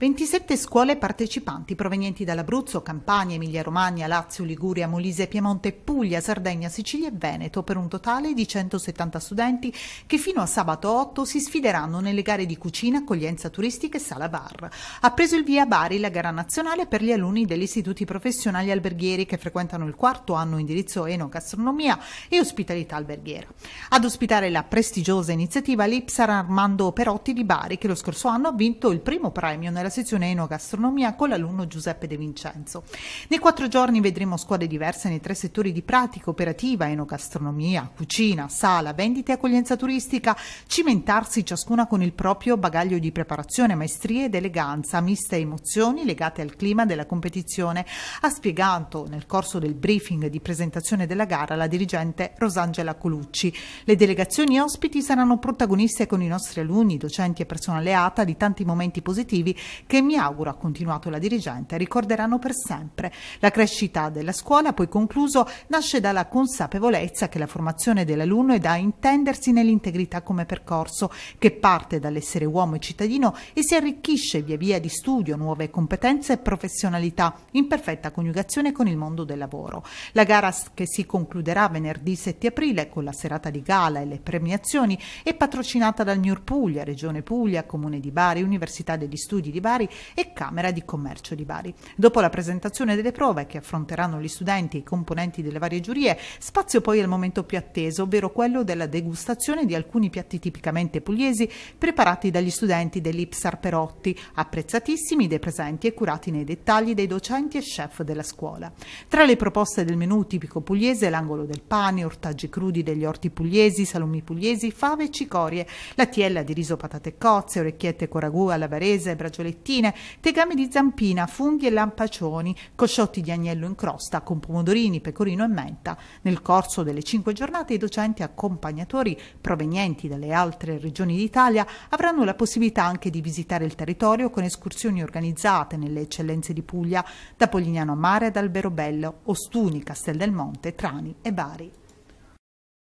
27 scuole partecipanti provenienti dall'Abruzzo, Campania, Emilia-Romagna, Lazio, Liguria, Molise, Piemonte, Puglia, Sardegna, Sicilia e Veneto per un totale di 170 studenti che fino a sabato 8 si sfideranno nelle gare di cucina, accoglienza turistica e sala bar. Ha preso il via Bari la gara nazionale per gli alunni degli istituti professionali alberghieri che frequentano il quarto anno indirizzo enogastronomia e ospitalità alberghiera. Ad ospitare la prestigiosa iniziativa l'Ipsar Armando Perotti di Bari che lo scorso anno ha vinto il primo premio nella sezione Enogastronomia con l'alunno Giuseppe De Vincenzo. Nei quattro giorni vedremo scuole diverse nei tre settori di pratica operativa, enogastronomia, cucina, sala, vendite e accoglienza turistica, cimentarsi ciascuna con il proprio bagaglio di preparazione, maestrie ed eleganza, miste emozioni legate al clima della competizione, ha spiegato nel corso del briefing di presentazione della gara la dirigente Rosangela Colucci. Le delegazioni ospiti saranno protagoniste con i nostri alunni, docenti e personale ATA di tanti momenti positivi che mi auguro, ha continuato la dirigente, ricorderanno per sempre. La crescita della scuola, poi concluso, nasce dalla consapevolezza che la formazione dell'alunno è da intendersi nell'integrità come percorso, che parte dall'essere uomo e cittadino e si arricchisce via via di studio, nuove competenze e professionalità, in perfetta coniugazione con il mondo del lavoro. La gara che si concluderà venerdì 7 aprile con la serata di gala e le premiazioni è patrocinata dal MIUR Puglia, Regione Puglia, Comune di Bari, Università degli Studi di Bari, Bari e Camera di Commercio di Bari. Dopo la presentazione delle prove che affronteranno gli studenti e i componenti delle varie giurie, spazio poi al momento più atteso, ovvero quello della degustazione di alcuni piatti tipicamente pugliesi preparati dagli studenti dell'Ipsar Perotti, apprezzatissimi dei presenti e curati nei dettagli dei docenti e chef della scuola. Tra le proposte del menù tipico pugliese l'angolo del pane, ortaggi crudi degli orti pugliesi, salumi pugliesi, fave e cicorie, la tiella di riso patate e cozze, orecchiette coragù alla varese, bracioletti ciambrettine, tegame di zampina, funghi e lampacioni, cosciotti di agnello in crosta con pomodorini, pecorino e menta. Nel corso delle cinque giornate i docenti accompagnatori provenienti dalle altre regioni d'Italia avranno la possibilità anche di visitare il territorio con escursioni organizzate nelle eccellenze di Puglia, da Polignano a Mare ad Alberobello, Ostuni, Castel del Monte, Trani e Bari.